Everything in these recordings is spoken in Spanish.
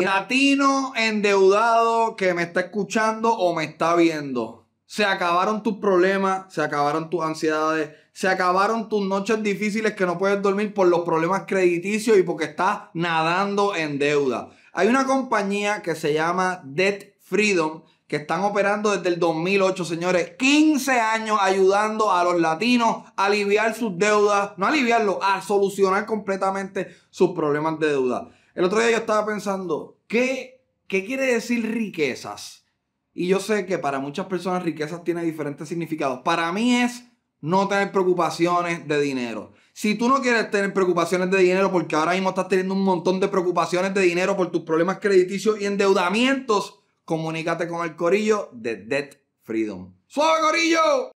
Latino endeudado que me está escuchando o me está viendo. Se acabaron tus problemas, se acabaron tus ansiedades, se acabaron tus noches difíciles que no puedes dormir por los problemas crediticios y porque estás nadando en deuda. Hay una compañía que se llama Debt Freedom que están operando desde el 2008, señores. 15 años ayudando a los latinos a aliviar sus deudas, no aliviarlo, a solucionar completamente sus problemas de deuda. El otro día yo estaba pensando, ¿qué, qué quiere decir riquezas? Y yo sé que para muchas personas riquezas tiene diferentes significados. Para mí es no tener preocupaciones de dinero. Si tú no quieres tener preocupaciones de dinero porque ahora mismo estás teniendo un montón de preocupaciones de dinero por tus problemas crediticios y endeudamientos, comunícate con el corillo de Debt Freedom. ¡Suave corillo!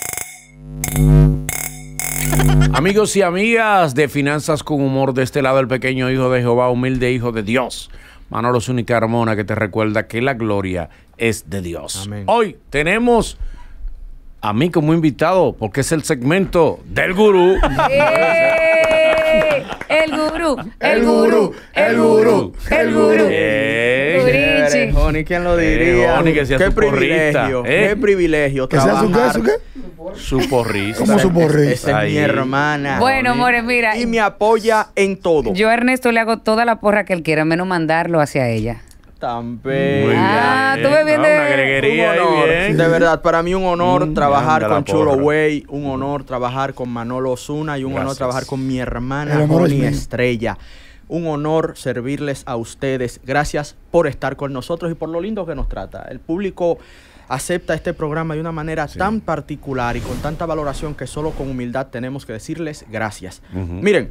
Amigos y amigas de Finanzas con Humor, de este lado el pequeño hijo de Jehová, humilde hijo de Dios. Manolo única hermona que te recuerda que la gloria es de Dios. Hoy tenemos a mí como invitado porque es el segmento del gurú. ¡Eh! El gurú, el gurú, el gurú, el gurú. Eh, ¿quién lo eh, que qué privilegio, qué privilegio. ¿Que su porrista. Como su porrista? Esa es mi hermana. Bueno, More, mira. Y me apoya en todo. Yo Ernesto le hago toda la porra que él quiera, menos mandarlo hacia ella. También. Ah, tú me ah, vienes. una greguería, un honor. De verdad, para mí un honor mm, trabajar con Chulo Way, un honor trabajar con Manolo Osuna y un honor trabajar con mi hermana mi Estrella un honor servirles a ustedes. Gracias por estar con nosotros y por lo lindo que nos trata. El público acepta este programa de una manera tan particular y con tanta valoración que solo con humildad tenemos que decirles gracias. Miren,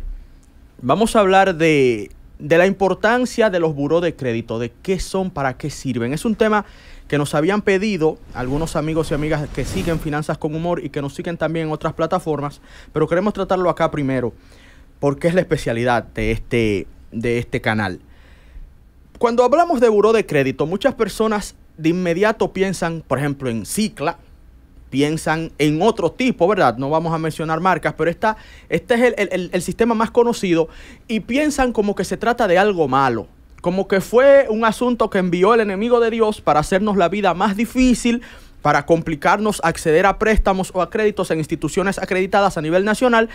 vamos a hablar de, la importancia de los buró de crédito, de qué son, para qué sirven. Es un tema que nos habían pedido algunos amigos y amigas que siguen Finanzas con Humor y que nos siguen también en otras plataformas, pero queremos tratarlo acá primero, porque es la especialidad de este, de este canal. Cuando hablamos de buró de crédito, muchas personas de inmediato piensan, por ejemplo, en Cicla, piensan en otro tipo, ¿verdad? No vamos a mencionar marcas, pero esta, este es el, el, sistema más conocido y piensan como que se trata de algo malo, como que fue un asunto que envió el enemigo de Dios para hacernos la vida más difícil, para complicarnos acceder a préstamos o a créditos en instituciones acreditadas a nivel nacional,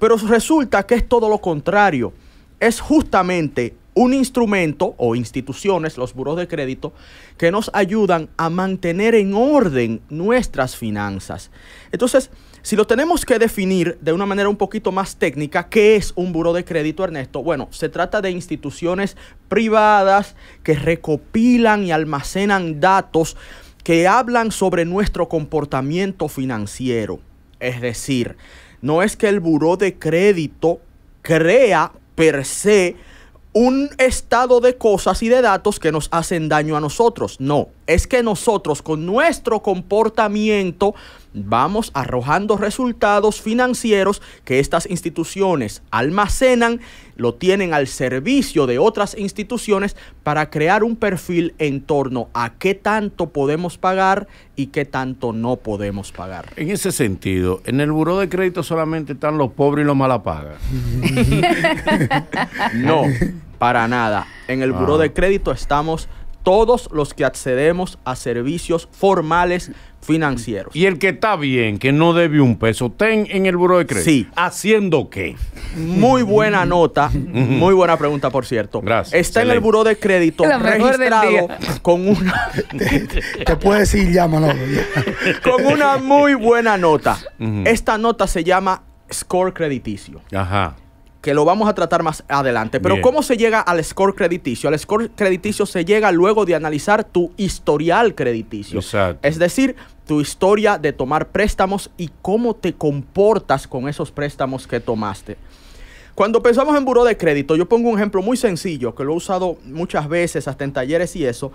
pero resulta que es todo lo contrario. Es justamente un instrumento o instituciones, los buros de crédito, que nos ayudan a mantener en orden nuestras finanzas. Entonces, si lo tenemos que definir de una manera un poquito más técnica, ¿qué es un buro de crédito, Ernesto? Bueno, se trata de instituciones privadas que recopilan y almacenan datos que hablan sobre nuestro comportamiento financiero. Es decir, no es que el buró de crédito crea per se un estado de cosas y de datos que nos hacen daño a nosotros. No, es que nosotros con nuestro comportamiento vamos arrojando resultados financieros que estas instituciones almacenan, lo tienen al servicio de otras instituciones para crear un perfil en torno a qué tanto podemos pagar y qué tanto no podemos pagar. En ese sentido, en el buró de crédito solamente están los pobres y los malapagas. no, para nada. En el buró de ah. crédito estamos todos los que accedemos a servicios formales financieros. Y el que está bien, que no debe un peso, ten en el buro de crédito. Sí. ¿Haciendo qué? Muy buena nota, muy buena pregunta, por cierto. Gracias. Está en el buro de crédito registrado con una. te, puedes ir, llámalo. con una muy buena nota. Esta nota se llama score crediticio. Ajá que lo vamos a tratar más adelante. Pero ¿cómo se llega al score crediticio? Al score crediticio se llega luego de analizar tu historial crediticio. Es decir, tu historia de tomar préstamos y cómo te comportas con esos préstamos que tomaste. Cuando pensamos en buro de crédito, yo pongo un ejemplo muy sencillo, que lo he usado muchas veces, hasta en talleres y eso,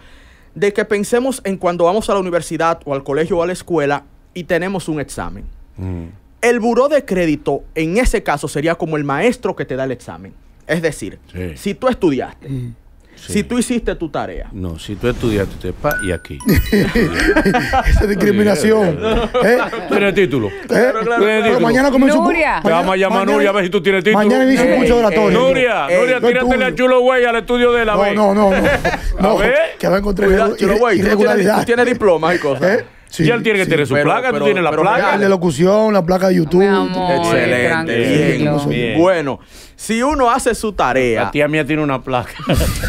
de que pensemos en cuando vamos a la universidad o al colegio o a la escuela y tenemos un examen. Mm. El buró de crédito en ese caso sería como el maestro que te da el examen. Es decir, si tú estudiaste, mm. Si tú hiciste tu tarea. No, si tú estudiaste, te pa y aquí. Esa discriminación. ¿Eh? Tienes título. ¿Eh? Pero mañana comienza Nuria. Te vamos a llamar a Nuria a ver si tú tienes título. Mañana dice mucho oratorio. Nuria, Nuria, ey, Nuria, tíratele a Chulo Güey al estudio de la No, no, no. no, Que va a encontrar regularidad, Tú tienes, tú diplomas y cosas. ¿Eh? Y él tiene que tener su placa, tú tienes la pero, placa. La de locución, la placa de YouTube. Excelente. Bien, Bueno, si uno hace su tarea. tía mía tiene una placa.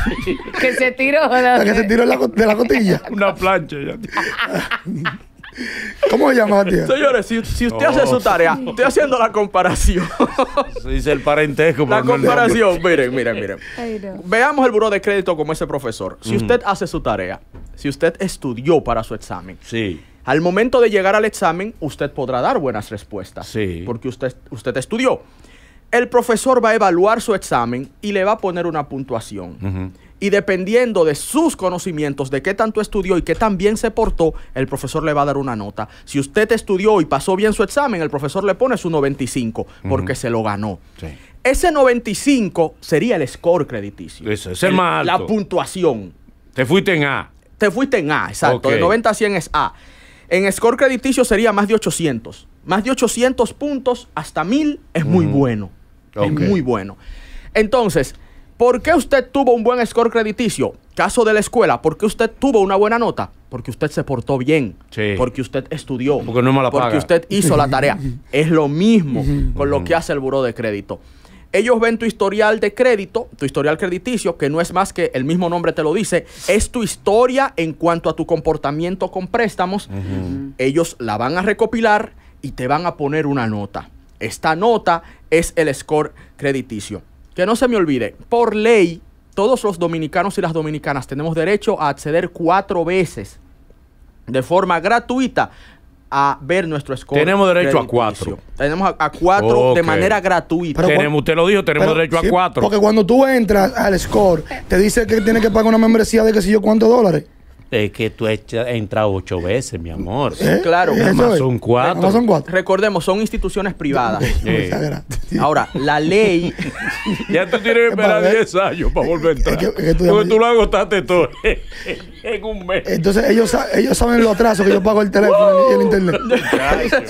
que se tiró. La, que se tiró de la, la cotilla. una plancha. Ya. ¿Cómo se llama, Señores, si, usted hace su oh. tarea, estoy haciendo la comparación. Se dice el parentesco. La comparación, miren, miren, miren. Veamos el buró de crédito como ese profesor. Si usted hace su tarea, si usted estudió para su examen. Sí. Al momento de llegar al examen, usted podrá dar buenas respuestas. Sí. Porque usted, usted estudió. El profesor va a evaluar su examen y le va a poner una puntuación y dependiendo de sus conocimientos, de qué tanto estudió y qué tan bien se portó, el profesor le va a dar una nota. Si usted estudió y pasó bien su examen, el profesor le pone su 95 porque se lo ganó. Ese 95 sería el score crediticio. Eso, es el, más alto. La puntuación. Te fuiste en A. Te fuiste en A, exacto. De 90 a 100 es A. En score crediticio sería más de 800. Más de 800 puntos hasta 1000 es muy bueno. Es muy bueno. Entonces, ¿Por qué usted tuvo un buen score crediticio? Caso de la escuela, ¿por qué usted tuvo una buena nota? Porque usted se portó bien, porque usted estudió, porque, no usted hizo la tarea. es lo mismo con lo que hace el buró de crédito. Ellos ven tu historial de crédito, tu historial crediticio, que no es más que el mismo nombre te lo dice, es tu historia en cuanto a tu comportamiento con préstamos. Ellos la van a recopilar y te van a poner una nota. Esta nota es el score crediticio que no se me olvide, por ley, todos los dominicanos y las dominicanas tenemos derecho a acceder cuatro veces de forma gratuita a ver nuestro score. Tenemos derecho a cuatro. Tenemos a, cuatro de manera gratuita. Pero, usted lo dijo, tenemos derecho a cuatro. Porque cuando tú entras al score, te dice que tienes que pagar una membresía de que sé yo cuántos dólares. Es que tú has entrado ocho veces, mi amor. ¿Eh? Claro. Más son cuatro. son cuatro. Recordemos, son instituciones privadas. Ahora, la ley... ya tú tienes que esperar 10 años para volver a entrar. Porque tú lo agotaste todo en un mes. Entonces, ellos, ellos saben los atrasos que yo pago el teléfono y el internet.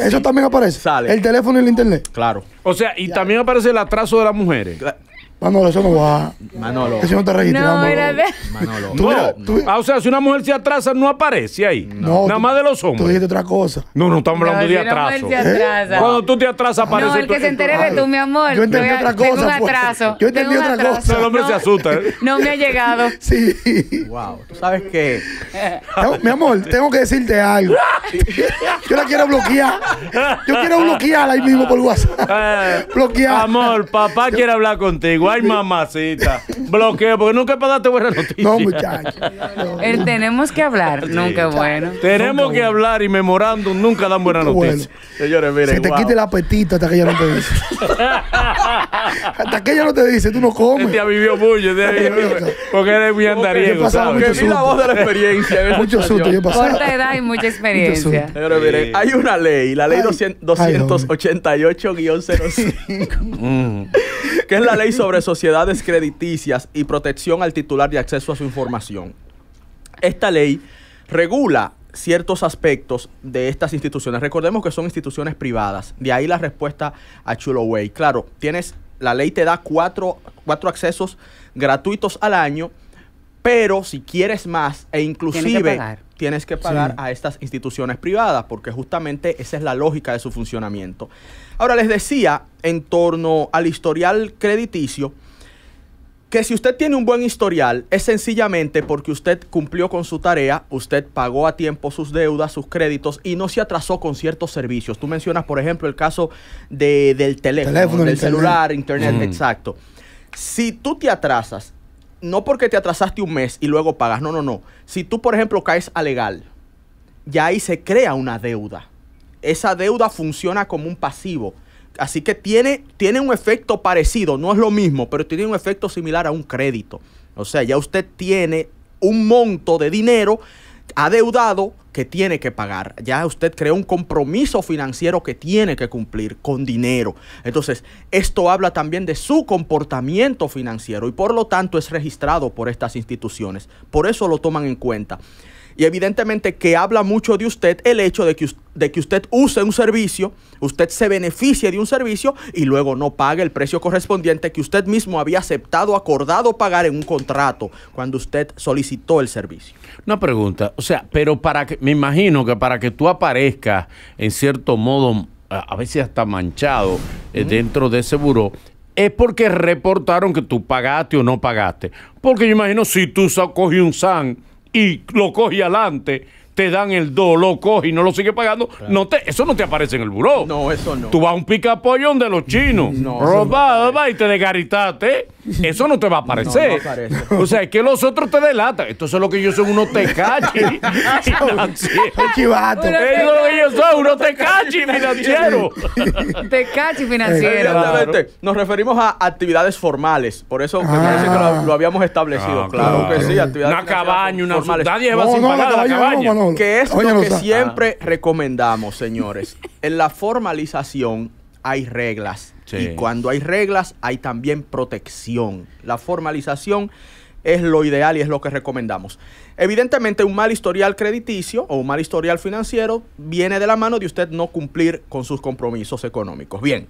Eso también aparece. El teléfono y el internet. Claro. O sea, y también aparece el atraso de las mujeres. Claro. Manolo, eso no va. Manolo. Eso no te registramos. No, era de... Manolo. no, tú... o sea, si una mujer se atrasa, no aparece ahí. No. Nada más de los hombres. Tú dijiste otra cosa. No, no estamos hablando de atraso. ¿Eh? Cuando tú te atrasas, aparece. No, el que se entere de tú, mi amor. Yo entendí otra cosa. Tengo un pues. atraso. Yo entendí otra cosa. el hombre se asusta. ¿eh? No me ha llegado. sí. Wow. Tú sabes qué? mi amor, tengo que decirte algo. Yo la quiero bloquear. Yo quiero bloquearla ahí mismo por WhatsApp. Eh, bloquear. Amor, papá quiere hablar contigo Ay, mamacita. Bloqueo, porque nunca para darte buena noticia. No, muchachos. tenemos que hablar, Nunca nunca bueno. Tenemos que hablar y memorándum nunca dan buenas noticias Señores, miren. Si te quite el apetito hasta que ella no te dice. hasta que ella no te dice, tú no comes. Te este vivido mucho, te este mucho porque eres muy andariego, Porque es la voz de la experiencia. mucho susto, yo pasado. Corta edad y mucha experiencia. Señores, miren, hay una ley, la ley 288-05, que es la ley sobre sociedades crediticias y protección al titular de acceso a su información. Esta ley regula ciertos aspectos de estas instituciones. Recordemos que son instituciones privadas. De ahí la respuesta a chulo way Claro, tienes, la ley te da cuatro, accesos gratuitos al año, pero si quieres más e inclusive tienes que pagar, a estas instituciones privadas, porque justamente esa es la lógica de su funcionamiento. Ahora les decía en torno al historial crediticio que si usted tiene un buen historial es sencillamente porque usted cumplió con su tarea, usted pagó a tiempo sus deudas, sus créditos y no se atrasó con ciertos servicios. Tú mencionas, por ejemplo, el caso del teléfono, del celular, internet, exacto. Si tú te atrasas, no porque te atrasaste un mes y luego pagas, no, no, no. Si tú, por ejemplo, caes a legal, ya ahí se crea una deuda esa deuda funciona como un pasivo. Así que tiene, tiene un efecto parecido, no es lo mismo, pero tiene un efecto similar a un crédito. O sea, ya usted tiene un monto de dinero adeudado que tiene que pagar. Ya usted creó un compromiso financiero que tiene que cumplir con dinero. Entonces, esto habla también de su comportamiento financiero y por lo tanto es registrado por estas instituciones. Por eso lo toman en cuenta. Y evidentemente que habla mucho de usted el hecho de que, de que usted use un servicio, usted se beneficie de un servicio y luego no pague el precio correspondiente que usted mismo había aceptado, acordado pagar en un contrato cuando usted solicitó el servicio. Una pregunta, o sea, pero para que, me imagino que para que tú aparezcas en cierto modo, a veces hasta manchado eh, dentro de ese buró, es porque reportaron que tú pagaste o no pagaste. Porque yo imagino si tú cogí un SAN y lo coge adelante te dan el do, lo y no lo sigues pagando, no te, eso no te aparece en el buró. No, eso no. Tú vas a un pica pollón de los chinos, no, roba, y te desgaritaste. Eso no te va a aparecer. No, no o sea, es que los otros te delatan. Esto es lo que yo soy unos te financieros. chivato. Eso es lo que yo soy, unos financiero. financieros. financiero. financiero. exactamente Nos referimos a actividades formales. Por eso parece que lo, ah. habíamos establecido. Ah, claro, que sí, actividades Una cabaña, una formales. Nadie va sin pagar la cabaña que es lo que siempre ah. recomendamos, señores. en la formalización hay reglas. Y cuando hay reglas, hay también protección. La formalización es lo ideal y es lo que recomendamos. Evidentemente, un mal historial crediticio o un mal historial financiero viene de la mano de usted no cumplir con sus compromisos económicos. Bien,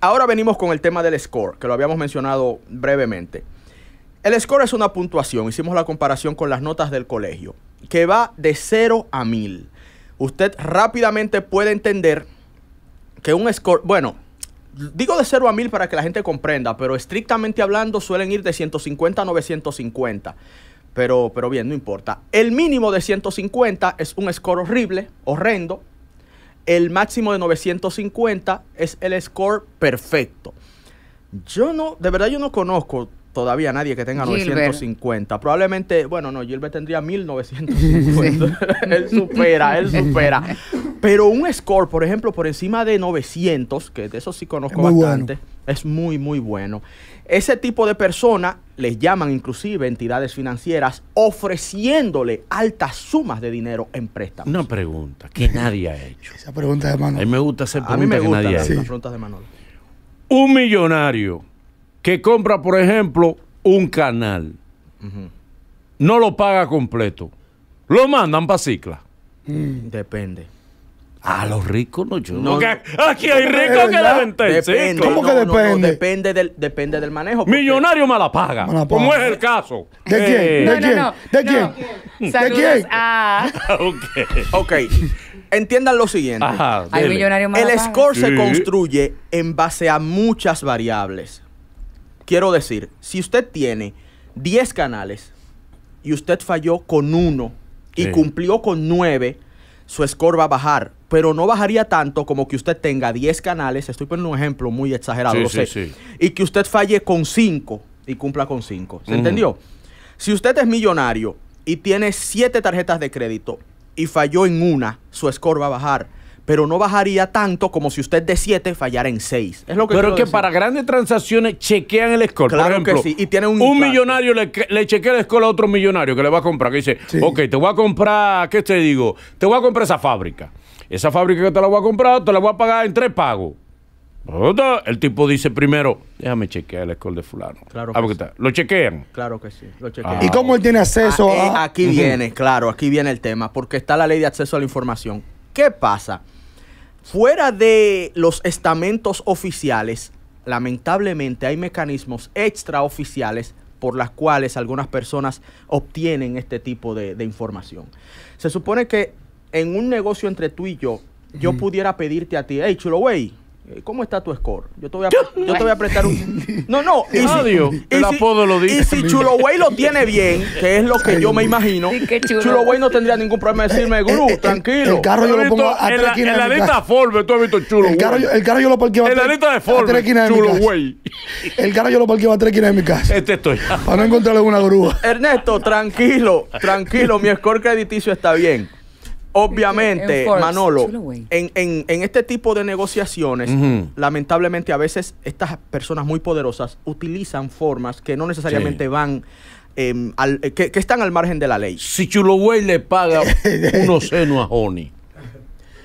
ahora venimos con el tema del score, que lo habíamos mencionado brevemente. El score es una puntuación, hicimos la comparación con las notas del colegio, que va de 0 a 1000. Usted rápidamente puede entender que un score, bueno, digo de 0 a 1000 para que la gente comprenda, pero estrictamente hablando suelen ir de 150 a 950. Pero, pero bien, no importa. El mínimo de 150 es un score horrible, horrendo. El máximo de 950 es el score perfecto. Yo no, de verdad yo no conozco todavía nadie que tenga 950. Probablemente, bueno, no, Gilbert tendría 1950. él supera, él supera. Pero un score, por ejemplo, por encima de 900, que de eso sí conozco bastante, es muy, muy bueno. Ese tipo de personas les llaman inclusive entidades financieras ofreciéndole altas sumas de dinero en préstamos. Una pregunta que nadie ha hecho. Esa pregunta de Manolo. A mí me gusta hacer preguntas Las preguntas de Manolo. Un millonario que compra, por ejemplo, un canal, no lo paga completo, lo mandan para cicla. Mm. Depende. A ah, los ricos no yo. No, aquí hay ricos que deben tener. ¿Cómo que depende? depende, del, depende del manejo. Millonario me paga. ¿Cómo Como es el caso. ¿De quién? Eh, ¿De quién? ¿De quién? ¿De quién? A... ok. Entiendan lo siguiente. el score se construye en base a muchas variables. Quiero decir, si usted tiene 10 canales y usted falló con uno y cumplió con 9, su score va a bajar. Pero no bajaría tanto como que usted tenga 10 canales, estoy poniendo un ejemplo muy exagerado, lo sé, y que usted falle con 5 y cumpla con 5. ¿Se entendió? Si usted es millonario y tiene 7 tarjetas de crédito y falló en una, su score va a bajar pero no bajaría tanto como si usted de 7 fallara en 6. Es lo que pero es que para grandes transacciones chequean el score. Claro Por ejemplo, que sí. y tiene un, un millonario le, chequea el score a otro millonario que le va a comprar, que dice, ok, te voy a comprar, ¿qué te digo? Te voy a comprar esa fábrica. Esa fábrica que te la voy a comprar, te la voy a pagar en tres pagos. El tipo dice primero, déjame chequear el score de fulano. Claro ah, que Lo chequean. Claro que sí, ¿Y cómo él tiene acceso ah, a...? Eh, aquí viene, claro, aquí viene el tema, porque está la ley de acceso a la información. ¿Qué pasa? Fuera de los estamentos oficiales, lamentablemente hay mecanismos extraoficiales por las cuales algunas personas obtienen este tipo de, información. Se supone que en un negocio entre tú y yo, yo pudiera pedirte a ti, hey, chulo, güey, eh, ¿Cómo está tu score? Yo te voy a, yo te voy a prestar un. No, no. Y el apodo lo dice. Y si Chulo Way lo tiene bien, que es lo que yo me imagino, Chulo. no tendría ningún problema de decirme, eh, eh, Guru, tranquilo. El carro yo lo pongo a tres En la lista Forbes, tú has visto Chulo el el carro yo lo parqueo a tres esquinas. En de Forbes. Chulo El carro yo lo parqueo a tres quinas de mi casa. Este estoy. Para no encontrarle una grúa. Ernesto, tranquilo, tranquilo. Mi score crediticio está bien. Obviamente, Manolo, en, en, este tipo de negociaciones, lamentablemente a veces estas personas muy poderosas utilizan formas que no necesariamente van em, al, eh, que, están al margen de la ley. Si Chuloway le paga unos senos a Honey,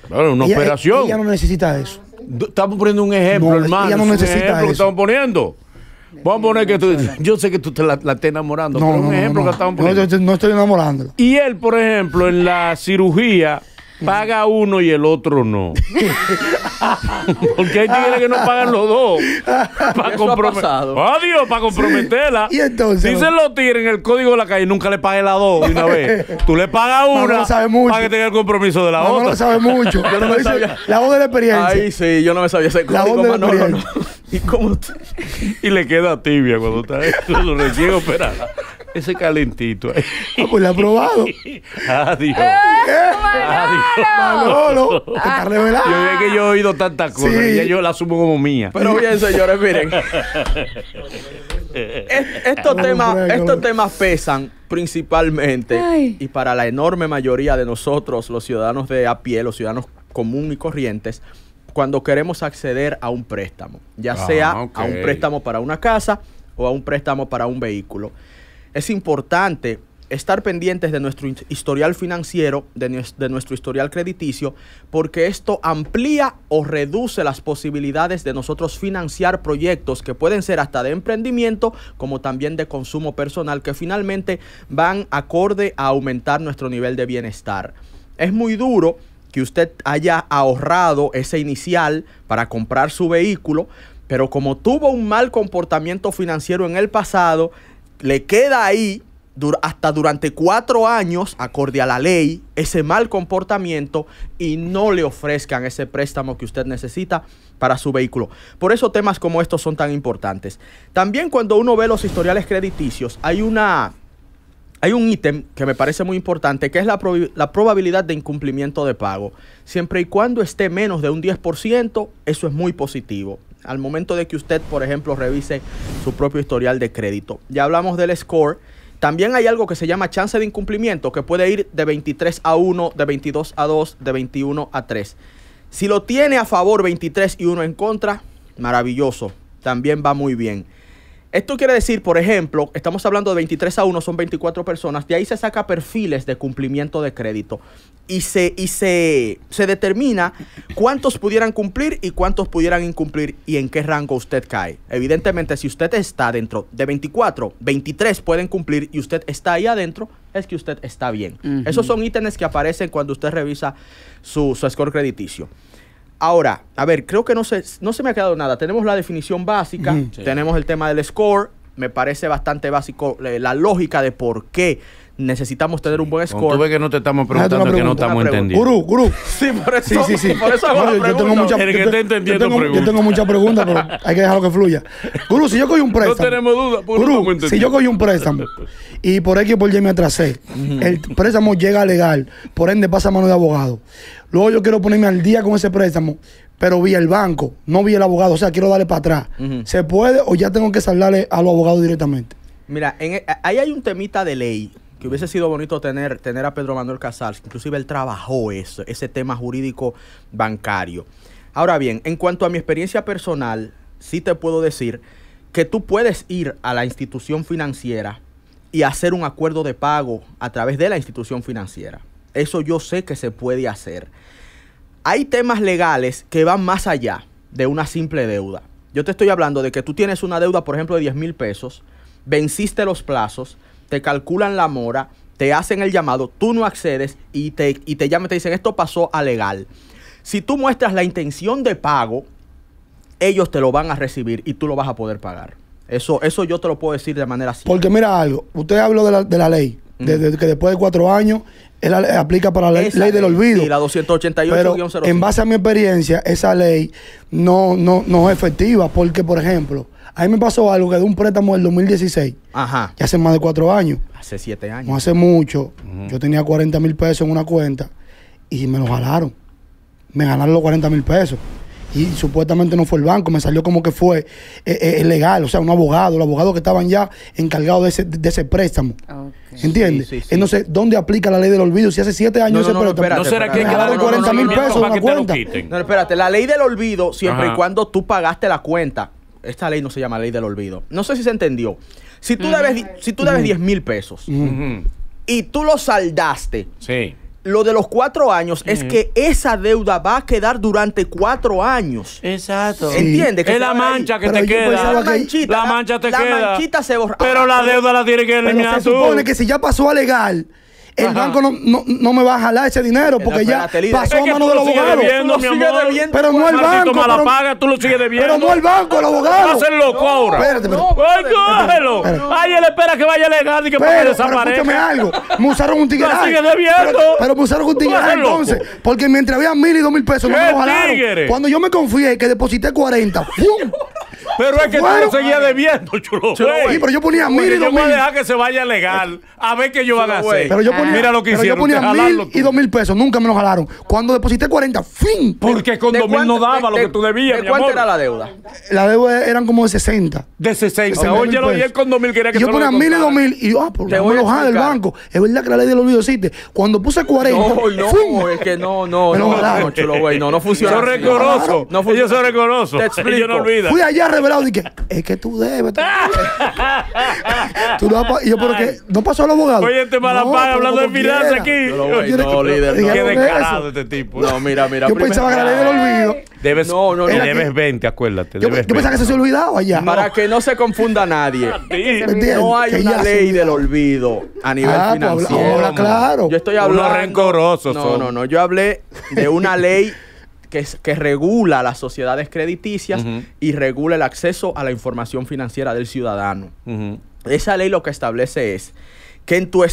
una operación. ya no necesita eso. Estamos poniendo un ejemplo, hermano. no necesita ejemplo que estamos poniendo poner que tú, yo sé que tú te la, la enamorando, no, no, ejemplo no, Yo, no estoy enamorando. Y él, por ejemplo, en la cirugía paga uno y el otro no. Porque hay tigres que no pagan los dos. Para comprometerla. Adiós, para comprometerla. Y entonces. Dicen los tigres en el código de la calle, nunca le pagué la dos de una vez. Tú le pagas una para que tenga el compromiso de la otra. No lo sabe mucho. Yo no sabía. La voz de la experiencia. Ay, sí, yo no me sabía ese código. La voz de la experiencia. ¿Y cómo Y le queda tibia cuando está lo recién operada. Ese calentito ahí. Ah, pues le ha probado. Adiós. Eh, Adiós. Manolo, te está revelando. Yo es que yo he oído tantas cosas y yo la asumo como mía. Pero bien, señores, miren. estos, temas, estos temas pesan principalmente y para la enorme mayoría de nosotros, los ciudadanos de a pie, los ciudadanos comunes y corrientes, cuando queremos acceder a un préstamo, ya ah, sea a un préstamo para una casa o a un préstamo para un vehículo. Es importante estar pendientes de nuestro historial financiero, de, de, nuestro historial crediticio, porque esto amplía o reduce las posibilidades de nosotros financiar proyectos que pueden ser hasta de emprendimiento como también de consumo personal, que finalmente van acorde a aumentar nuestro nivel de bienestar. Es muy duro que usted haya ahorrado ese inicial para comprar su vehículo, pero como tuvo un mal comportamiento financiero en el pasado, le queda ahí hasta durante cuatro años, acorde a la ley, ese mal comportamiento y no le ofrezcan ese préstamo que usted necesita para su vehículo. Por eso temas como estos son tan importantes. También cuando uno ve los historiales crediticios, hay una hay un ítem que me parece muy importante, que es la, probabilidad de incumplimiento de pago. Siempre y cuando esté menos de un 10%, eso es muy positivo. Al momento de que usted, por ejemplo, revise su propio historial de crédito. Ya hablamos del score. También hay algo que se llama chance de incumplimiento, que puede ir de 23 a 1, de 22 a 2, de 21 a 3. Si lo tiene a favor 23 y 1 en contra, maravilloso. También va muy bien. Esto quiere decir, por ejemplo, estamos hablando de 23 a 1, son 24 personas, de ahí se saca perfiles de cumplimiento de crédito y se, y se, determina cuántos pudieran cumplir y cuántos pudieran incumplir y en qué rango usted cae. Evidentemente, si usted está dentro de 24, 23 pueden cumplir y usted está ahí adentro, es que usted está bien. Esos son ítems que aparecen cuando usted revisa su, su score crediticio. Ahora, a ver, creo que no se, no se me ha quedado nada. Tenemos la definición básica, tenemos el tema del score, me parece bastante básico eh, la lógica de por qué necesitamos tener un buen score. Tú ves que no te estamos preguntando que no estamos entendiendo. Guru, gurú. Sí, por eso. Sí, sí, Por eso yo, tengo mucha, El yo tengo, muchas preguntas, pero hay que dejarlo que fluya. Gurú, si yo cojo un préstamo. No tenemos duda. Gurú, si yo cojo un préstamo y por X por Y me atrasé, el préstamo llega legal, por ende pasa a mano de abogado. Luego yo quiero ponerme al día con ese préstamo pero vi el banco, no vi el abogado, o sea, quiero darle para atrás. ¿Se puede o ya tengo que hablarle a los abogados directamente? Mira, e, ahí hay un temita de ley que hubiese sido bonito tener, tener a Pedro Manuel Casals, inclusive él trabajó eso, ese tema jurídico bancario. Ahora bien, en cuanto a mi experiencia personal, sí te puedo decir que tú puedes ir a la institución financiera y hacer un acuerdo de pago a través de la institución financiera. Eso yo sé que se puede hacer hay temas legales que van más allá de una simple deuda. Yo te estoy hablando de que tú tienes una deuda, por ejemplo, de 10 mil pesos, venciste los plazos, te calculan la mora, te hacen el llamado, tú no accedes y te, y te llaman y te dicen esto pasó a legal. Si tú muestras la intención de pago, ellos te lo van a recibir y tú lo vas a poder pagar. Eso, eso yo te lo puedo decir de manera simple. Porque mira algo, usted habló de la, de la ley que después de cuatro años, aplica para la ley, del olvido. la 288 Pero en base a mi experiencia, esa ley no, no, es efectiva porque, por ejemplo, a mí me pasó algo que de un préstamo del 2016, Ajá. ya hace más de cuatro años. Hace siete años. No hace mucho. Yo tenía 40 mil pesos en una cuenta y me lo jalaron. Me ganaron los 40 mil pesos y supuestamente no fue el banco, me salió como que fue eh, eh, legal, o sea, un abogado, el abogado que estaban ya encargados de ese, de ese préstamo. ¿Entiendes? Entonces, ¿dónde aplica la ley del olvido? Si hace siete años no, no, no, ese préstamo. No, será que hay 40 mil pesos una cuenta. No, espérate, la ley del olvido, siempre y cuando tú pagaste la cuenta, esta ley no se llama ley del olvido. No sé si se entendió. Si tú debes, si tú debes 10 mil pesos y tú lo saldaste. Sí lo de los cuatro años es que esa deuda va a quedar durante cuatro años. Exacto. ¿Entiendes? es la mancha que te queda. La manchita, mancha te queda. La manchita se borra. Pero la deuda la tiene que eliminar tú. se supone que si ya pasó a legal el banco no, no, me va a jalar ese dinero porque ya pasó a mano de los abogados. pero no el banco. Pero, paga, tú lo Pero no el banco, el abogado. Va a ser loco ahora. Espérate, Ay, él espera que vaya legal y que pero, escúchame algo. Me usaron un tigre. sigue Pero, pero me usaron un tigre entonces. Porque mientras había mil y dos mil pesos, no me lo jalaron. Cuando yo me confié que deposité 40, ¡pum! Pero es que tú lo seguías debiendo, chulo. Sí, pero yo ponía mil y dos mil. Yo voy a dejar que se vaya legal. A ver qué yo van a hacer. Pero yo ponía, Mira lo que hicieron. Yo ponía mil y dos mil pesos. Nunca me lo jalaron. Cuando deposité 40, fin. Porque con dos mil no daba lo que tú debías. ¿De cuánto era la deuda? La deuda eran como de 60. De 60. Oye, y él con dos mil quería que yo ponía mil y dos mil. Y yo, ah, por pues, lo menos jala el banco. Es verdad que la ley del olvido existe. Cuando puse 40. No, no, es que no, no. Me lo jalaron, chulo, güey. No, no funciona. es Yo No, Yo soy recorosos. yo no olvido. Fui allá revelado. Dije, es que tú debes. Tú, no, y yo, pero no pasó el abogado. Oye, este mala hablando de finanzas aquí. no, líder. No. Qué descarado este tipo. No, mira, mira. Yo pensaba que la ley del olvido. No, no, no, no. Debes 20, acuérdate. Yo, debes yo que se se olvidado allá. Para que no se confunda nadie. no hay una ley del olvido a nivel ah, pues, financiero. claro. Yo estoy hablando. Unos rencorosos. No, no, no. Yo hablé de una ley que, regula las sociedades crediticias y regula el acceso a la información financiera del ciudadano. Esa ley lo que establece es que en, tu,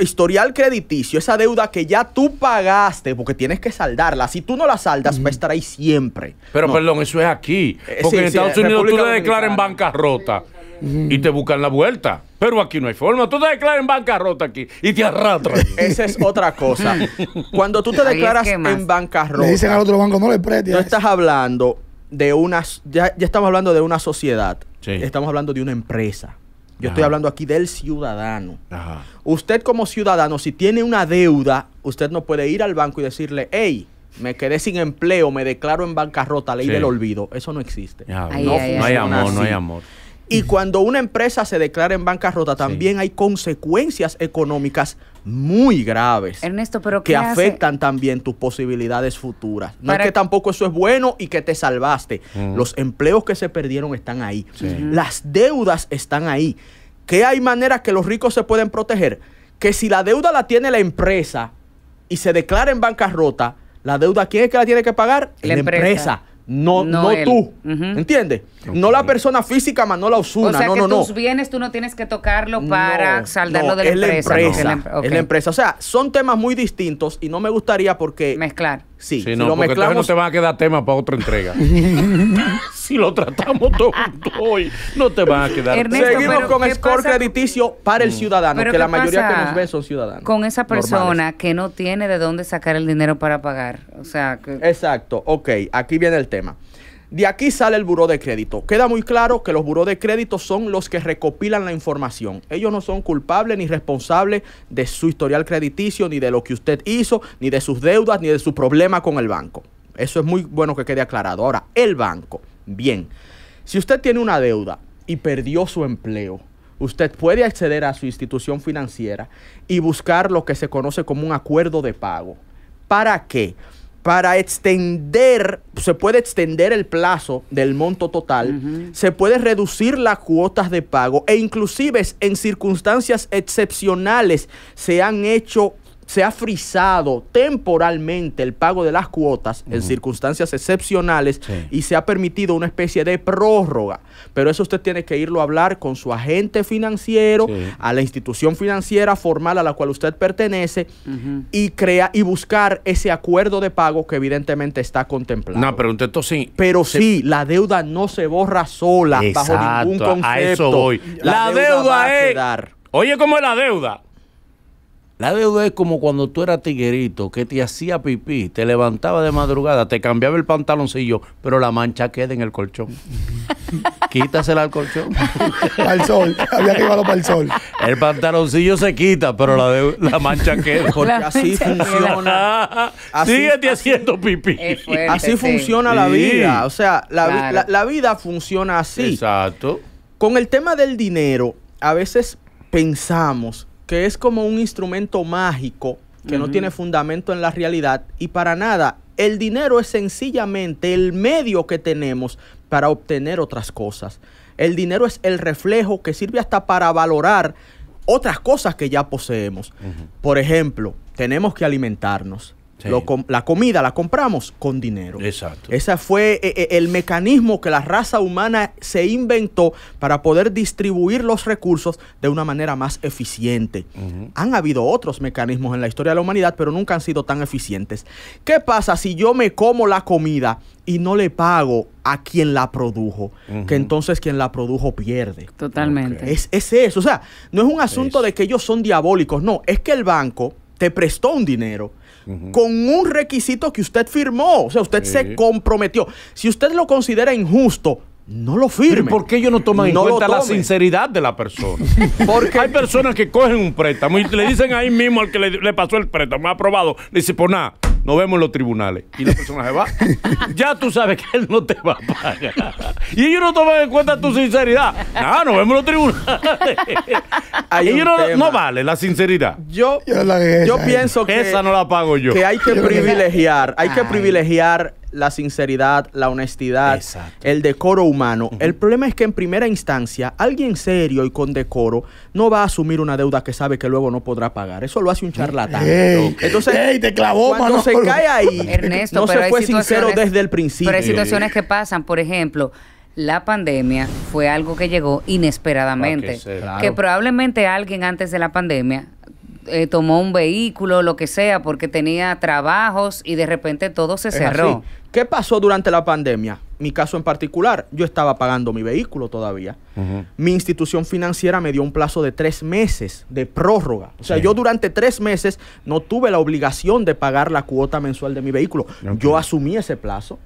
historial crediticio, esa deuda que ya tú pagaste, porque tienes que saldarla, si tú no la saldas, va a estar ahí siempre. Pero perdón, eso es aquí. Eh, porque en Estados Unidos tú le declaras en bancarrota y te buscan la vuelta. Pero aquí no hay forma. Tú te declaras en bancarrota aquí y te arrastras. Esa es otra cosa. Cuando tú te declaras en bancarrota. Le dicen al otro banco, no le prestes. No estás hablando de una. Ya, ya, estamos hablando de una sociedad. Estamos hablando de una empresa. Yo estoy hablando aquí del ciudadano. Usted, como ciudadano, si tiene una deuda, usted no puede ir al banco y decirle, hey, me quedé sin empleo, me declaro en bancarrota, ley del olvido. Eso no existe. no hay amor, no hay amor. Y cuando una empresa se declara en bancarrota, también hay consecuencias económicas muy graves. Ernesto, pero que afectan también tus posibilidades futuras. No es que tampoco eso es bueno y que te salvaste. Los empleos que se perdieron están ahí. Las deudas están ahí. ¿Qué hay manera que los ricos se pueden proteger? Que si la deuda la tiene la empresa y se declara en bancarrota, la deuda, ¿quién es que la tiene que pagar? La, empresa. no, no, tú. ¿Entiendes? No la persona física la Osuna. O sea, no, que no, tus bienes tú no tienes que tocarlo para saldarlo de la empresa. Em- es, la, empresa. O sea, son temas muy distintos y no me gustaría porque. Mezclar. Sí, si no, lo porque mezclamos. no te va a quedar tema para otra entrega. si lo tratamos todo hoy, no te van a quedar Seguimos con score crediticio para el mm. ciudadano, que la mayoría que nos ve son ciudadanos. Con esa persona que no tiene de dónde sacar el dinero para pagar. O sea. Exacto. Ok, aquí viene el tema. De aquí sale el buró de crédito. Queda muy claro que los buró de crédito son los que recopilan la información. Ellos no son culpables ni responsables de su historial crediticio, ni de lo que usted hizo, ni de sus deudas, ni de su problema con el banco. Eso es muy bueno que quede aclarado. Ahora, el banco. Bien, si usted tiene una deuda y perdió su empleo, usted puede acceder a su institución financiera y buscar lo que se conoce como un acuerdo de pago. ¿Para qué? para extender, se puede extender el plazo del monto total, se puede reducir las cuotas de pago e inclusive en circunstancias excepcionales se han hecho se ha frisado temporalmente el pago de las cuotas en circunstancias excepcionales y se ha permitido una especie de prórroga. Pero eso usted tiene que irlo a hablar con su agente financiero, a la institución financiera formal a la cual usted pertenece y crea y buscar ese acuerdo de pago que evidentemente está contemplado. No, pero entonces sí. Pero sí, la deuda no se borra sola bajo ningún concepto. A eso voy. La, deuda, deuda es. Oye, ¿cómo es la deuda? La deuda es como cuando tú eras tiguerito, que te hacía pipí, te levantaba de madrugada, te cambiaba el pantaloncillo, pero la mancha queda en el colchón. Quítasela al colchón. al sol, había que llevarlo para el sol. El pantaloncillo se quita, pero la, mancha queda. así funciona. Así, haciendo pipí. así funciona la vida. O sea, la vida funciona así. Exacto. Con el tema del dinero, a veces pensamos que es como un instrumento mágico que no tiene fundamento en la realidad y para nada. El dinero es sencillamente el medio que tenemos para obtener otras cosas. El dinero es el reflejo que sirve hasta para valorar otras cosas que ya poseemos. Por ejemplo, tenemos que alimentarnos la comida la compramos con dinero. Exacto. Ese fue e, e, el mecanismo que la raza humana se inventó para poder distribuir los recursos de una manera más eficiente. Han habido otros mecanismos en la historia de la humanidad, pero nunca han sido tan eficientes. ¿Qué pasa si yo me como la comida y no le pago a quien la produjo, que entonces quien la produjo pierde. Totalmente. Es, eso, o sea, no es un asunto de que ellos son diabólicos, no, es que el banco te prestó un dinero con un requisito que usted firmó. O sea, usted se comprometió. Si usted lo considera injusto, no lo firme. Porque ¿Por qué ellos no toman en cuenta la sinceridad de la persona? Porque hay personas que cogen un préstamo y le dicen ahí mismo al que le, pasó el préstamo, Ha aprobado, le dice, pues nada nos vemos en los tribunales. Y la persona se va. ya tú sabes que él no te va a pagar. Y ellos no toman en cuenta tu sinceridad. Nada, nos vemos en los tribunales. y ellos no, no, vale la sinceridad. Yo, yo pienso que. Esa no la pago yo. Que hay que privilegiar, hay que privilegiar la sinceridad, la honestidad, el decoro humano. El problema es que en primera instancia alguien serio y con decoro no va a asumir una deuda que sabe que luego no podrá pagar. Eso lo hace un eh, charlatán. Entonces, cuando se cae ahí, no se fue sincero desde el principio. Pero hay situaciones que pasan, por ejemplo, la pandemia fue algo que llegó inesperadamente. que probablemente alguien antes de la pandemia eh, tomó un vehículo, lo que sea, porque tenía trabajos y de repente todo se cerró. ¿Qué pasó durante la pandemia? Mi caso en particular, yo estaba pagando mi vehículo todavía. Mi institución financiera me dio un plazo de tres meses de prórroga. O sea, yo durante tres meses no tuve la obligación de pagar la cuota mensual de mi vehículo. Yo asumí ese plazo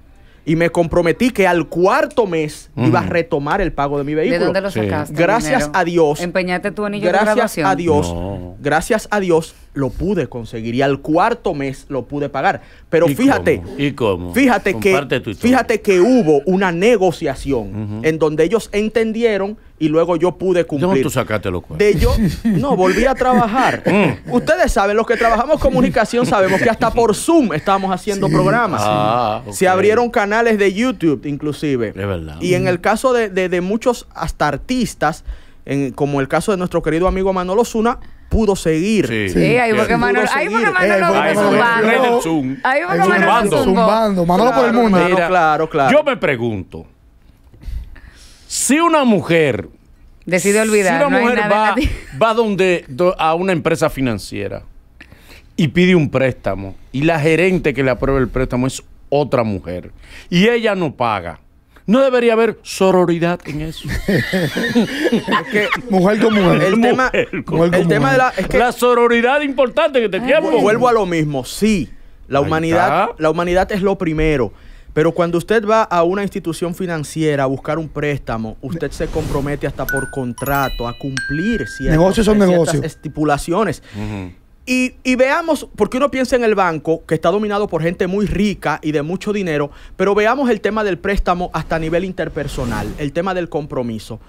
y me comprometí que al cuarto mes iba a retomar el pago de mi vehículo. ¿De dónde lo sacaste? Gracias a Dios. Empeñaste tu anillo gracias de grabación? a Dios. Gracias a Dios lo pude conseguir y al cuarto mes lo pude pagar. Pero fíjate, ¿Y cómo? fíjate que hubo una negociación en donde ellos entendieron y luego yo pude cumplir. ¿De tú sacaste los De yo no volví a trabajar. Mm. Ustedes saben, los que trabajamos comunicación sabemos que hasta por Zoom estábamos haciendo programas. Ah, Se abrieron canales de YouTube inclusive. verdad. Y en el caso de, muchos hasta artistas, en, como el caso de nuestro querido amigo Manolo Zuna, pudo seguir. Sí, ahí porque Manolo, ahí porque Manolo ahí Ahí porque Manolo zumbando. Manolo por el mundo. Mira, claro, claro. Yo me pregunto, si una mujer decide olvidar, si una mujer va, va a una empresa financiera y pide un préstamo y la gerente que le aprueba el préstamo es otra mujer y ella no paga no debería haber sororidad en eso. mujer con mujer. El tema, de la, sororidad importante que te Vuelvo a lo mismo. Sí, la humanidad, la humanidad es lo primero. Pero cuando usted va a una institución financiera a buscar un préstamo, usted se compromete hasta por contrato a cumplir ciertas, son estipulaciones. Y, veamos, porque uno piensa en el banco, que está dominado por gente muy rica y de mucho dinero, pero veamos el tema del préstamo hasta nivel interpersonal, el tema del compromiso.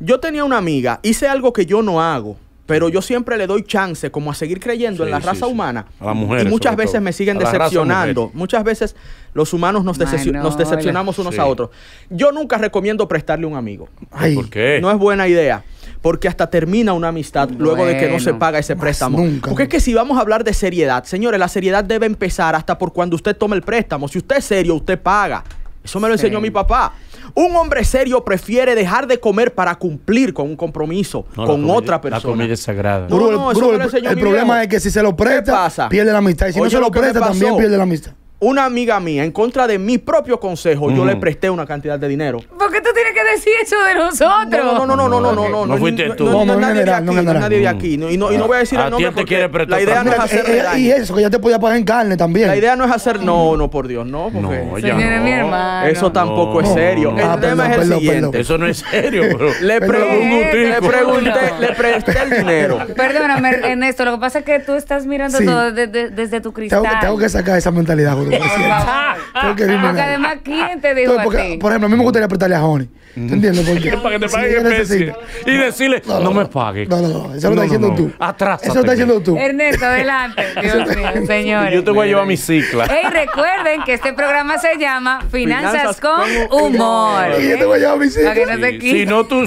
Yo tenía una amiga, hice algo que yo no hago, pero yo siempre le doy chance como a seguir creyendo en la raza humana. y muchas veces me siguen decepcionando. Muchas veces los humanos nos, decepcionamos unos a otros. Yo nunca recomiendo prestarle un amigo. ¿Por qué? No es buena idea porque hasta termina una amistad luego de que no se paga ese préstamo. Nunca. Porque es que si vamos a hablar de seriedad, señores, la seriedad debe empezar hasta por cuando usted tome el préstamo. Si usted es serio, usted paga. Eso me lo enseñó mi papá. Un hombre serio prefiere dejar de comer para cumplir con un compromiso con otra persona. La comida es sagrada. No, el, problema es que si se lo presta, pierde la amistad. Y si no se lo presta, también pierde la amistad una amiga mía, en contra de mi propio consejo, yo le mm. presté una cantidad de dinero. ¿Por qué tú tienes que decir eso de nosotros? No, no, no, no, no, no, no. No fuiste tú. No, no, nadie de aquí, no, nadie de aquí. Y no, y no ah, voy a decir el nombre porque la idea no es hacer eh, eh, Y eso, que ya te podía pagar en carne también. La idea no es hacer, no, mm. no, por Dios, no. no, ya no. Eso tampoco es serio. El ah, tema es el siguiente. Eso no es serio, bro. Le pregunté, le presté el dinero. Perdóname, Ernesto, lo que pasa es que tú estás mirando todo desde tu cristal. Tengo que sacar esa mentalidad, bro. Porque además, ¿quién te dijo a ti? Por ejemplo, a mí me gustaría apretarle a Honey. Porque para que te paguen en Y decirle, no, me pagues. No, no, no. Eso lo estás diciendo tú. Atrás. Eso lo está diciendo tú. Ernesto, adelante. Dios mío, señores. Yo te voy a llevar mi cicla. Ey, recuerden que este programa se llama Finanzas, con, Humor. Y yo te voy a llevar mi cicla.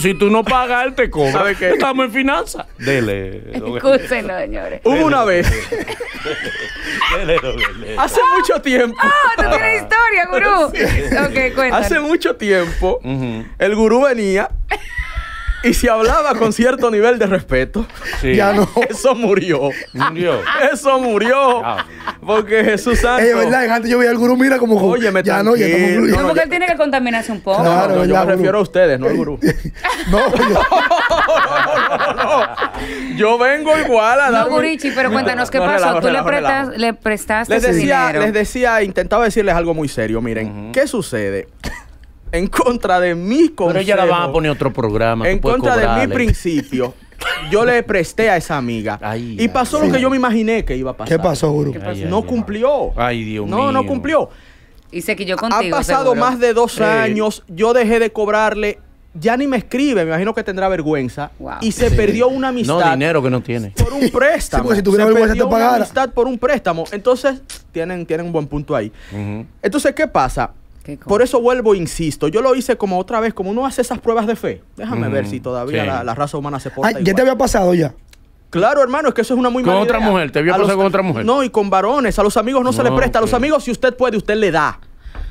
Si, tú, no pagas, él te cobra. Estamos en finanzas. Dele. Escúchenlo, señores. Hubo una vez. Hace mucho tiempo. Ah, tú tienes historia, gurú. Ok, cuéntame. Hace mucho tiempo el gurú venía y se hablaba con cierto nivel de respeto. Ya no. Eso murió. Murió. Eso murió. Porque Jesús Santo. Es verdad, antes yo veía al gurú, mira como. Oye, me Ya no, ya no, porque él tiene que contaminarse un poco. Claro, no, no, yo me refiero a ustedes, no al gurú. no, yo... Yo vengo igual a dar. No, Gurichi, pero cuéntanos qué pasó. Tú le, prestas, le, prestaste les decía, Les decía, intentaba decirles algo muy serio. Miren, ¿qué sucede? en contra de mi consejo. Pero ella la van a poner otro programa. En contra de mi principio. Yo le presté a esa amiga. y pasó lo que yo me imaginé que iba a pasar. ¿Qué pasó, Guru? no cumplió. Ay, Dios no, mío. No, no cumplió. Y que yo Ha pasado más de dos años. Yo dejé de cobrarle ya ni me escribe, me imagino que tendrá vergüenza. Y se perdió una amistad. No, dinero que no tiene. Por un préstamo. si tuviera se Una amistad por un préstamo. Entonces, tienen, tienen un buen punto ahí. Entonces, ¿qué pasa? Por eso vuelvo, insisto. Yo lo hice como otra vez, como uno hace esas pruebas de fe. Déjame ver mm, si todavía la, raza humana se porta. ya te había pasado ya. Claro, hermano, es que eso es una muy mala. Con otra mujer, te había pasado con otra mujer. No, y con varones. A los amigos no, se les presta. A los amigos, si usted puede, usted le da.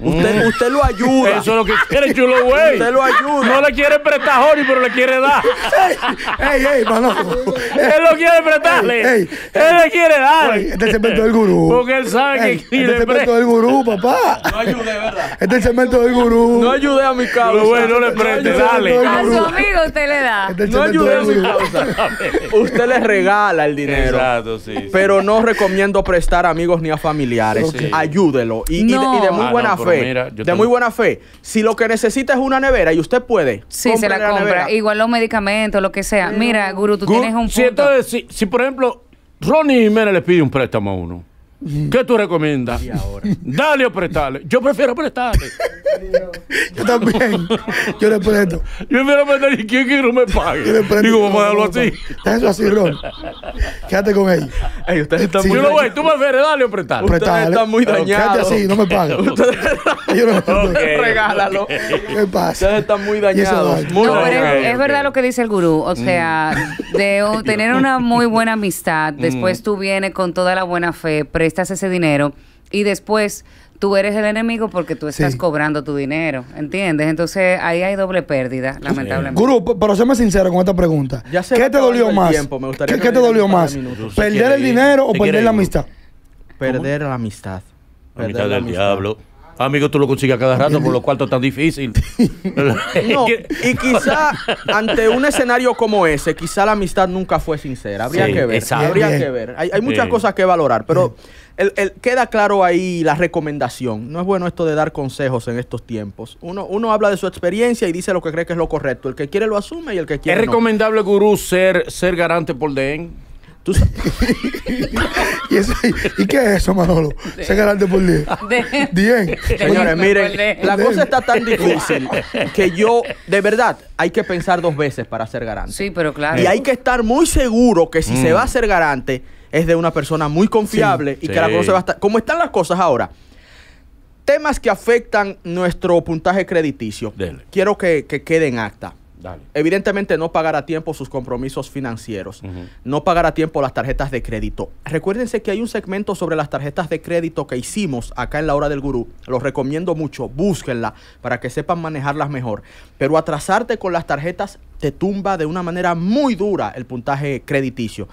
Usted, mm. usted lo ayuda. Eso es lo que quiere Chulo Güey. Usted lo ayuda. No le quiere prestar Joni, pero le quiere dar. ¡Ey, ey, mano Él lo quiere prestarle. él le quiere dar. este es el cemento del gurú. Porque él sabe que. Este es el cemento del gurú, papá. No ayude, ¿verdad? Este es el cemento del gurú. No ayude a mi causa. Chulo Güey, no le preste, dale. A su amigo usted le da. no ayude a mi causa. usted le regala el dinero. Exacto, sí. Pero no recomiendo prestar a amigos ni a familiares. Ayúdelo. Y, de, ah, muy buena fe de muy buena fe, si lo que necesita es una nevera y usted puede, si se la, compra. Igual los medicamentos, lo que sea. Mira, Guru, tú tienes un Si, si, si, por ejemplo, Ronnie Jiménez le pide un préstamo a uno ¿Qué tú recomiendas? Dale o prestarle. Yo prefiero prestarle. yo también. Yo le presto. Yo prefiero prestarle y quién que no me pague. Yo le presto. Digo, vamos a darlo así. Eso así, Ron. Quédate con él. Ey, ustedes están muy dañados. tú prefieres darle o prestarle. Ustedes están muy dañados. Quédate así, no me pague. ustedes... okay, Regálalo. ¿Qué pasa? Ustedes están muy dañados. no, es, es, verdad lo que dice el gurú. O mm. sea, de tener una muy buena amistad, después mm. tú vienes con toda la buena fe, estás ese dinero y después tú eres el enemigo porque tú estás cobrando tu dinero, ¿entiendes? Entonces ahí hay doble pérdida, lamentablemente. Guru, pero séme sincero con esta pregunta. ¿Qué te dolió más? ¿Qué, te dolió más? ¿Perder el dinero o perder la amistad? Perder la amistad. La amistad del diablo. Amigo, tú lo consigues cada rato, por lo cual es tan difícil. no, y quizá ante un escenario como ese, quizá la amistad nunca fue sincera. Habría que ver. Habría que ver. Hay, hay muchas cosas que valorar, pero el, queda claro ahí la recomendación. No es bueno esto de dar consejos en estos tiempos. Uno, uno habla de su experiencia y dice lo que cree que es lo correcto. El que quiere lo asume y el que quiere. ¿Es recomendable, gurú, ser, ser garante por DEN? ¿Y, qué es eso, Manolo? Ser garante por DEN? Señores, miren, la cosa está tan difícil que yo, de verdad, hay que pensar dos veces para ser garante. Sí, pero claro. Y hay que estar muy seguro que si se mm. va a ser garante es de una persona muy confiable y que la conoce bastante. ¿Cómo están las cosas ahora, temas que afectan nuestro puntaje crediticio. Quiero que, que quede acta. Evidentemente no pagar a tiempo sus compromisos financieros, no pagar a tiempo las tarjetas de crédito. Recuérdense que hay un segmento sobre las tarjetas de crédito que hicimos acá en la hora del gurú. Los recomiendo mucho, búsquenla para que sepan manejarlas mejor. Pero atrasarte con las tarjetas te tumba de una manera muy dura el puntaje crediticio,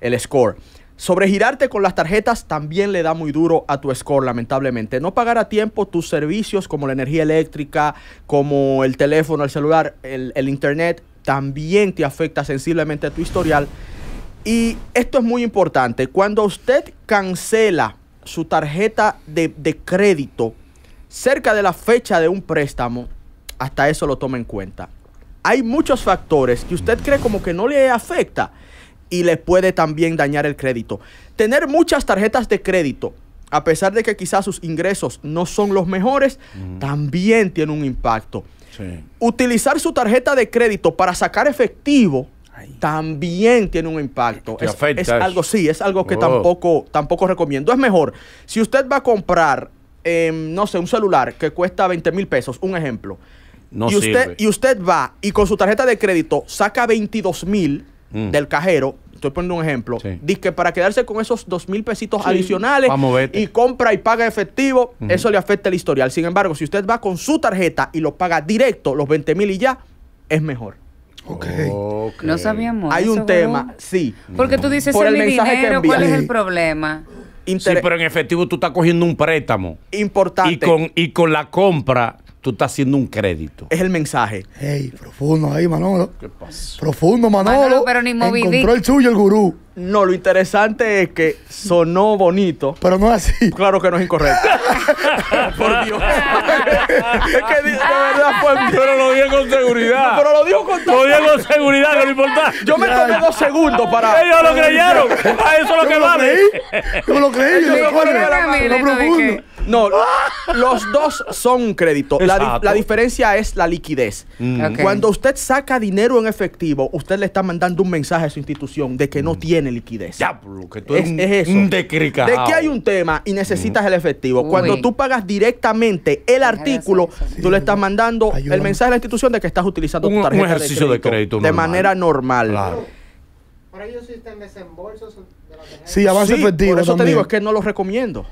el score. Sobregirarte con las tarjetas también le da muy duro a tu score, lamentablemente. No pagar a tiempo tus servicios como la energía eléctrica, como el teléfono, el celular, el, internet, también te afecta sensiblemente a tu historial. Y esto es muy importante. Cuando usted cancela su tarjeta de, de crédito cerca de la fecha de un préstamo, hasta eso lo toma en cuenta. Hay muchos factores que usted cree como que no le afecta y le puede también dañar el crédito. Tener muchas tarjetas de crédito, a pesar de que quizás sus ingresos no son los mejores, también tiene un impacto. Utilizar su tarjeta de crédito para sacar efectivo también tiene un impacto. es, algo, sí, es algo que oh. tampoco, tampoco recomiendo. Es mejor, si usted va a comprar, em, no sé, un celular que cuesta 20 mil pesos, un ejemplo, no y, usted, y usted va y con su tarjeta de crédito saca 22 mil mm. del cajero, estoy poniendo un ejemplo, dice que para quedarse con esos dos mil pesitos adicionales este. y compra y paga efectivo, eso le afecta el historial. Sin embargo, si usted va con su tarjeta y lo paga directo, los 20 mil y ya, es mejor. Okay. No sabíamos. Hay un tema, sí. Porque tú dices, Por el, dinero, ¿cuál es el problema? sí, pero en efectivo tú estás cogiendo un préstamo. Importante. con, y con la compra tú estás haciendo un crédito. Es el mensaje. Hey, profundo ahí, Manolo. ¿Qué pasa? Profundo, Manolo. Ah, pero ni Encontró el suyo, el gurú. No, lo interesante es que sonó bonito. Pero no es así. Claro que no es incorrecto. por Dios. es que de, verdad fue. Pero lo dijo con seguridad. pero lo dijo con Lo dijo con seguridad, no importa. Yo me tomé dos segundos para. Ellos lo creyeron. A eso es lo que vale. Yo lo creí. Yo lo creí. Yo lo profundo. No, los dos son crédito. La, la, diferencia es la liquidez. Mm. Cuando usted saca dinero en efectivo, usted le está mandando un mensaje a su institución de que no mm. tiene liquidez. que tú eres es, un De que hay un tema y necesitas el efectivo. Cuando tú pagas directamente el artículo, tú le estás mandando el mensaje a la institución de que estás utilizando tu tarjeta ejercicio de crédito, de, manera normal. Claro. ellos de Sí, Por eso te digo, es que no los recomiendo.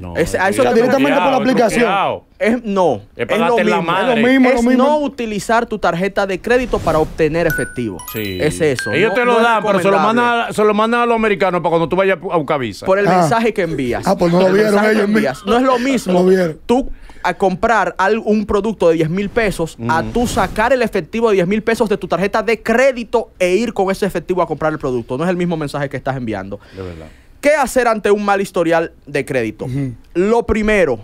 No, es, eso directamente por la aplicación. Es, no, es, lo mismo, es, no utilizar tu tarjeta de crédito para obtener efectivo. Sí. Es eso. Ellos te lo dan, pero se lo, mandan a, se lo mandan a los americanos para cuando tú vayas a buscar Por el ah. mensaje que envías. Ah, pues no lo vieron ellos envías. No es lo mismo tú a comprar un producto de 10 mil pesos a tú sacar el efectivo de 10 mil pesos de tu tarjeta de crédito e ir con ese efectivo a comprar el producto. No es el mismo mensaje que estás enviando. De verdad. ¿Qué hacer ante un mal historial de crédito? Lo primero,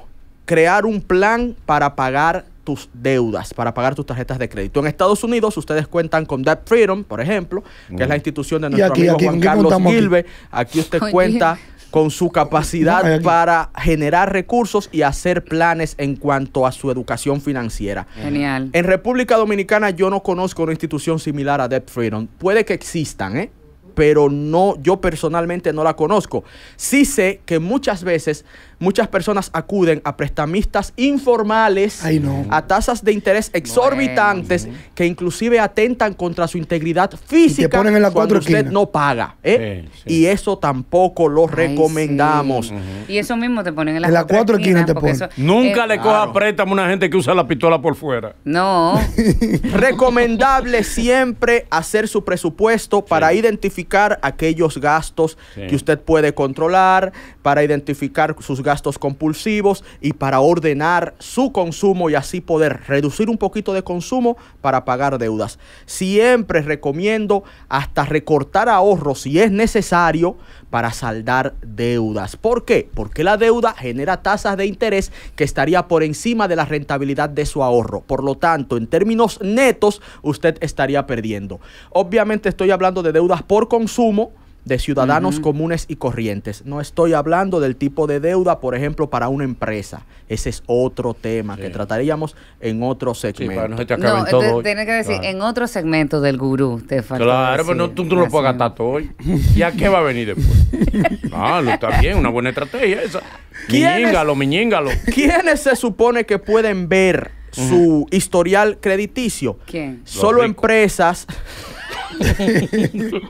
crear un plan para pagar tus deudas, para pagar tus tarjetas de crédito. En Estados Unidos ustedes cuentan con Debt Freedom, por ejemplo, que es la mm. institución de nuestro amigo Juan Carlos Gilbe. Aquí? usted cuenta con su capacidad para generar recursos y hacer planes en cuanto a su educación financiera. Genial. En República Dominicana yo no conozco una institución similar a Debt Freedom. Puede que existan, ¿eh? pero no, yo personalmente no la conozco. Sí sé que muchas veces muchas personas acuden a prestamistas informales a tasas de interés exorbitantes que inclusive atentan contra su integridad física la cuando usted no paga. ¿eh? Y eso tampoco lo recomendamos. Y eso mismo te ponen en la, en cuatro, esquinas. Nunca le coja préstamo a una gente que usa la pistola por fuera. No. Recomendable siempre hacer su presupuesto para identificar aquellos gastos que usted puede controlar, para identificar sus gastos gastos compulsivos y para ordenar su consumo y así poder reducir un poquito de consumo para pagar deudas. Siempre recomiendo hasta recortar ahorros si es necesario para saldar deudas. ¿Por qué? Porque la deuda genera tasas de interés que estaría por encima de la rentabilidad de su ahorro. Por lo tanto, en términos netos, usted estaría perdiendo. Obviamente estoy hablando de deudas por consumo de ciudadanos comunes y corrientes. No estoy hablando del tipo de deuda, por ejemplo, para una empresa. Ese es otro tema que trataríamos en otro segmento. Eh, Tienes que decir, en otro segmento del gurú, te falta Claro, pero tú, no lo ah, puedes gastar todo hoy. ¿Y a qué va a venir después? ah, está bien, una buena estrategia esa. Miñíngalo, miñíngalo. ¿Quiénes se supone que pueden ver su historial crediticio. ¿Quién? Solo empresas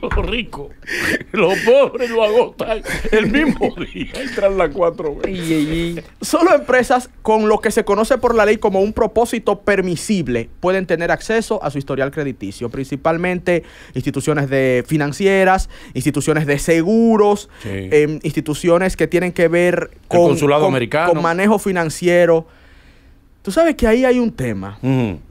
los ricos, los pobres lo agotan el mismo día. Entran las cuatro veces. Solo empresas con lo que se conoce por la ley como un propósito permisible pueden tener acceso a su historial crediticio, principalmente instituciones de financieras, instituciones de seguros, em, instituciones que tienen que ver con, con manejo financiero Tú sabes que ahí hay un tema.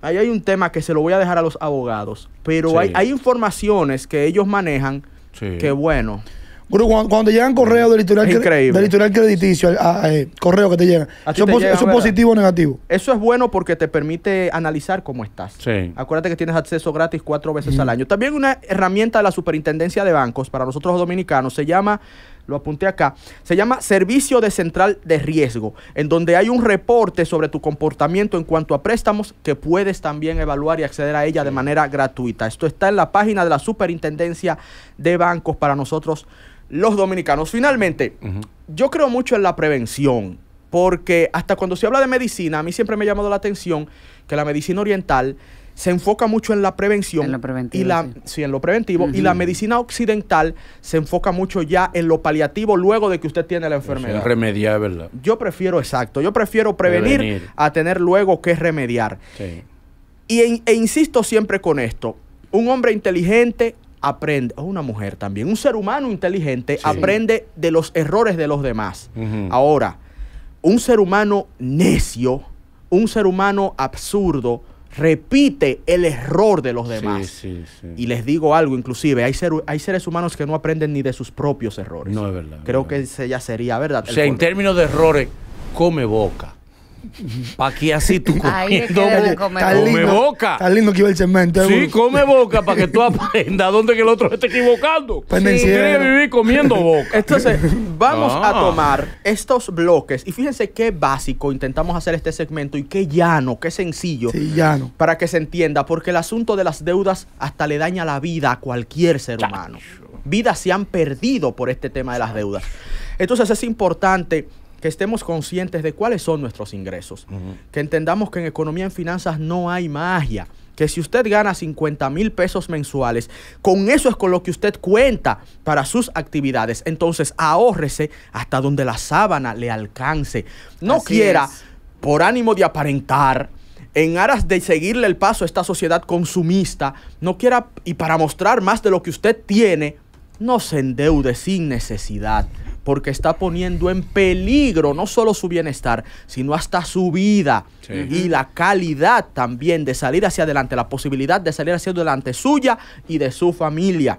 Ahí hay un tema que se lo voy a dejar a los abogados. Pero hay, informaciones que ellos manejan que, bueno. Cuando, cuando llegan correos del historial, crediticio, eh, correos que te llegan, ¿eso, es positivo o negativo? Eso es bueno porque te permite analizar cómo estás. Acuérdate que tienes acceso gratis cuatro veces al año. También una herramienta de la Superintendencia de Bancos para nosotros los dominicanos se llama lo apunté acá, se llama Servicio de Central de Riesgo, en donde hay un reporte sobre tu comportamiento en cuanto a préstamos que puedes también evaluar y acceder a ella de manera gratuita. Esto está en la página de la Superintendencia de Bancos para nosotros los dominicanos. Finalmente, yo creo mucho en la prevención, porque hasta cuando se habla de medicina, a mí siempre me ha llamado la atención que la medicina oriental se enfoca mucho en la prevención. Y la, sí. en lo preventivo. Y la medicina occidental se enfoca mucho ya en lo paliativo luego de que usted tiene la enfermedad. remediar, ¿verdad? Yo prefiero, exacto, yo prefiero prevenir, a tener luego que remediar. Y, e insisto siempre con esto, un hombre inteligente aprende, o una mujer también, un ser humano inteligente aprende de los errores de los demás. Ahora, un ser humano necio, un ser humano absurdo, repite el error de los demás. Y les digo algo, inclusive, hay, hay seres humanos que no aprenden ni de sus propios errores. No es verdad. Creo que ese ya sería, ¿verdad? O sea, en términos de errores, come boca. Pa' aquí así tú comiendo boca. está lindo que iba el segmento! Sí, come boca para que tú aprendas dónde que el otro se está equivocando. Sí. Pues vivir comiendo boca. Entonces, vamos a ah. tomar estos bloques y fíjense qué básico intentamos hacer este segmento y qué llano, qué sencillo. Sí, llano. Para que se entienda, porque el asunto de las deudas hasta le daña la vida a cualquier ser humano. Vidas se han perdido por este tema de las deudas. Entonces es importante que estemos conscientes de cuáles son nuestros ingresos, que entendamos que en economía y en finanzas no hay magia, que si usted gana 50 mil pesos mensuales, con eso es con lo que usted cuenta para sus actividades. Entonces ahórrese hasta donde la sábana le alcance. No quiera, por ánimo de aparentar, en aras de seguirle el paso a esta sociedad consumista, no quiera, y para mostrar más de lo que usted tiene, no se endeude sin necesidad porque está poniendo en peligro no solo su bienestar, sino hasta su vida y la calidad también de salir hacia adelante, la posibilidad de salir hacia adelante suya y de su familia.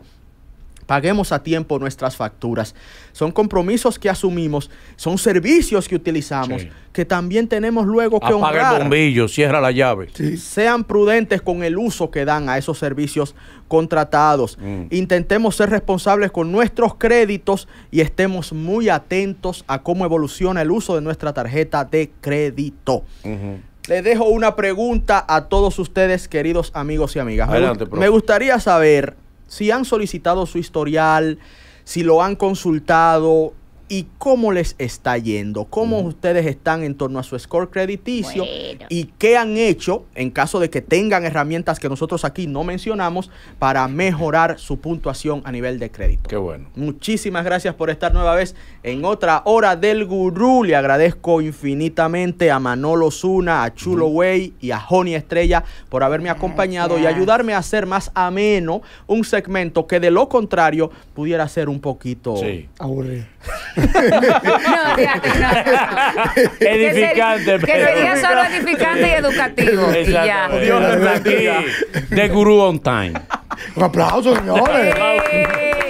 Paguemos a tiempo nuestras facturas. Son compromisos que asumimos, son servicios que utilizamos, que también tenemos luego que Apaga honrar. el bombillo, cierra la llave. Sean prudentes con el uso que dan a esos servicios contratados. Mm. Intentemos ser responsables con nuestros créditos y estemos muy atentos a cómo evoluciona el uso de nuestra tarjeta de crédito. Le dejo una pregunta a todos ustedes, queridos amigos y amigas. Adelante, me gustaría saber si han solicitado su historial, si lo han consultado, y cómo les está yendo, cómo ustedes están en torno a su score crediticio y qué han hecho en caso de que tengan herramientas que nosotros aquí no mencionamos para mejorar su puntuación a nivel de crédito. Qué bueno. Muchísimas gracias por estar nueva vez en otra hora del gurú. Le agradezco infinitamente a Manolo Zuna, a Chulo Way y a Joni Estrella por haberme acompañado y ayudarme a hacer más ameno un segmento que de lo contrario pudiera ser un poquito sí. aburrido. Edificante. Que, que sería solo edificante y educativo. Y ya. de Guru on time. Un aplauso, señores.